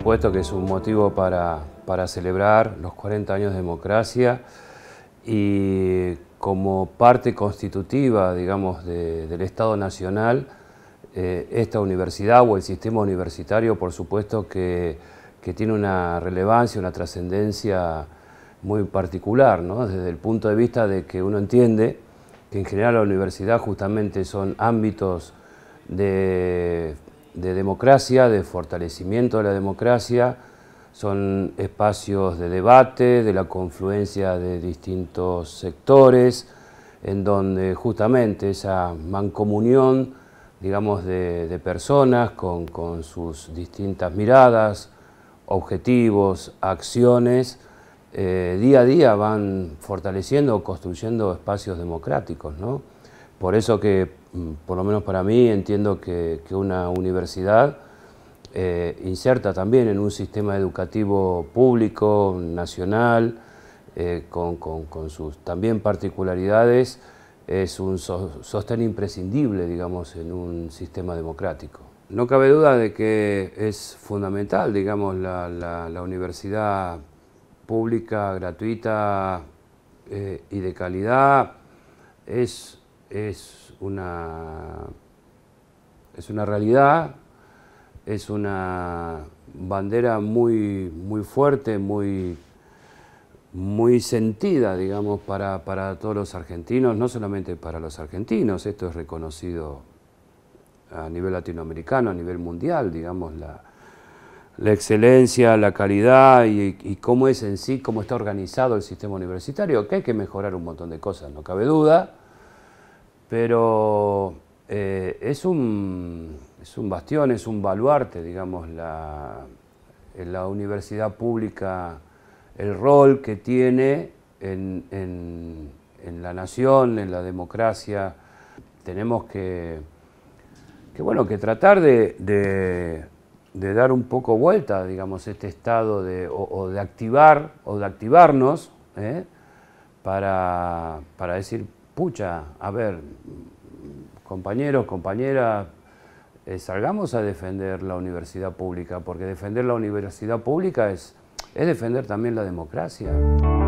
supuesto que es un motivo para, para celebrar los 40 años de democracia y como parte constitutiva, digamos, del Estado Nacional, eh, esta universidad o el sistema universitario, por supuesto, que, que tiene una relevancia, una trascendencia muy particular, ¿no? desde el punto de vista de que uno entiende que en general la universidad justamente son ámbitos de de democracia, de fortalecimiento de la democracia, son espacios de debate, de la confluencia de distintos sectores, en donde justamente esa mancomunión, digamos, de, personas con, sus distintas miradas, objetivos, acciones, eh, día a día van fortaleciendo o construyendo espacios democráticos, ¿no? Por eso que, mm, por lo menos para mí, entiendo que, una universidad eh, inserta también en un sistema educativo público, nacional, eh, con, sus también particularidades, es un sostén imprescindible, digamos, en un sistema democrático. No cabe duda de que es fundamental, digamos, la, universidad pública, gratuita eh, y de calidad, es es una, es una realidad, es una bandera muy, muy fuerte, muy, muy sentida, digamos, para, todos los argentinos, no solamente para los argentinos, esto es reconocido a nivel latinoamericano, a nivel mundial, digamos, la, excelencia, la calidad y, y, cómo es en sí, cómo está organizado el sistema universitario, que hay que mejorar un montón de cosas, no cabe duda, pero eh, es, un, bastión, es un baluarte, digamos, la, la universidad pública, el rol que tiene en, la nación, en la democracia. Tenemos que, bueno, que tratar de, dar un poco vuelta, digamos, este estado de, o, de activar, o de activarnos, ¿eh? para decir, Escucha, a ver, compañeros, compañeras, eh, salgamos a defender la universidad pública, porque defender la universidad pública es defender también la democracia.